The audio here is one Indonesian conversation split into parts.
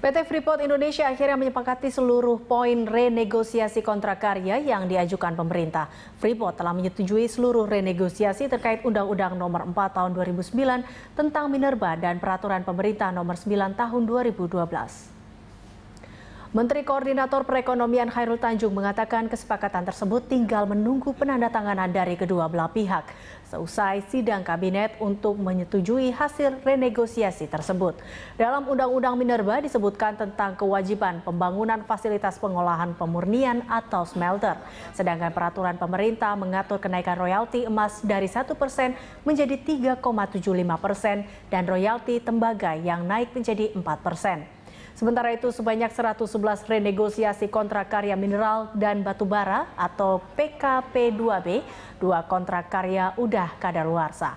PT Freeport Indonesia akhirnya menyepakati seluruh poin renegosiasi kontrak karya yang diajukan pemerintah. Freeport telah menyetujui seluruh renegosiasi terkait Undang-Undang Nomor 4 Tahun 2009 tentang Minerba dan Peraturan Pemerintah Nomor 9 Tahun 2012. Menteri Koordinator Perekonomian Khairul Tanjung mengatakan kesepakatan tersebut tinggal menunggu penandatanganan dari kedua belah pihak seusai sidang kabinet untuk menyetujui hasil renegosiasi tersebut. Dalam Undang-Undang Minerba disebutkan tentang kewajiban pembangunan fasilitas pengolahan pemurnian atau smelter. Sedangkan peraturan pemerintah mengatur kenaikan royalti emas dari 1% menjadi 3,75% dan royalti tembaga yang naik menjadi 4%. Sementara itu sebanyak 111 renegosiasi kontrak karya mineral dan batubara atau PKP2B, dua kontrak karya udah kadar kadaluarsa.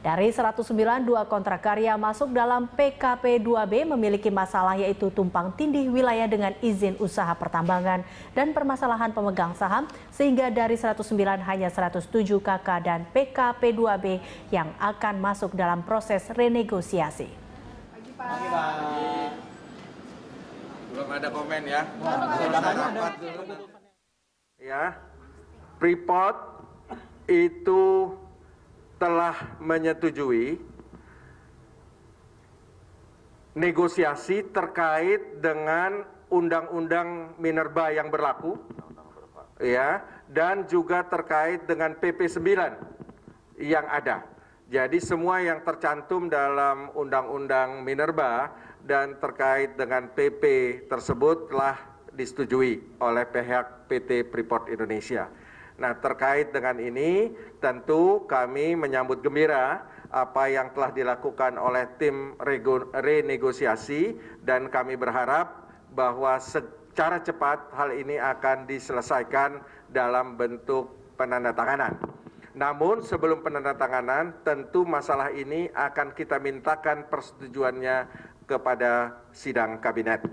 Dari 109 dua kontrak karya masuk dalam PKP2B memiliki masalah yaitu tumpang tindih wilayah dengan izin usaha pertambangan dan permasalahan pemegang saham sehingga dari 109 hanya 107 KK dan PKP2B yang akan masuk dalam proses renegosiasi. Pagi, Pak. Pagi, Pak. Belum ada komen ya. Ya. Freeport itu telah menyetujui negosiasi terkait dengan undang-undang Minerba yang berlaku ya dan juga terkait dengan PP 9 yang ada. Jadi semua yang tercantum dalam Undang-Undang Minerba dan terkait dengan PP tersebut telah disetujui oleh pihak PT Freeport Indonesia. Nah terkait dengan ini tentu kami menyambut gembira apa yang telah dilakukan oleh tim renegosiasi dan kami berharap bahwa secara cepat hal ini akan diselesaikan dalam bentuk penandatanganan. Namun sebelum penandatanganan tentu masalah ini akan kita mintakan persetujuannya kepada sidang kabinet.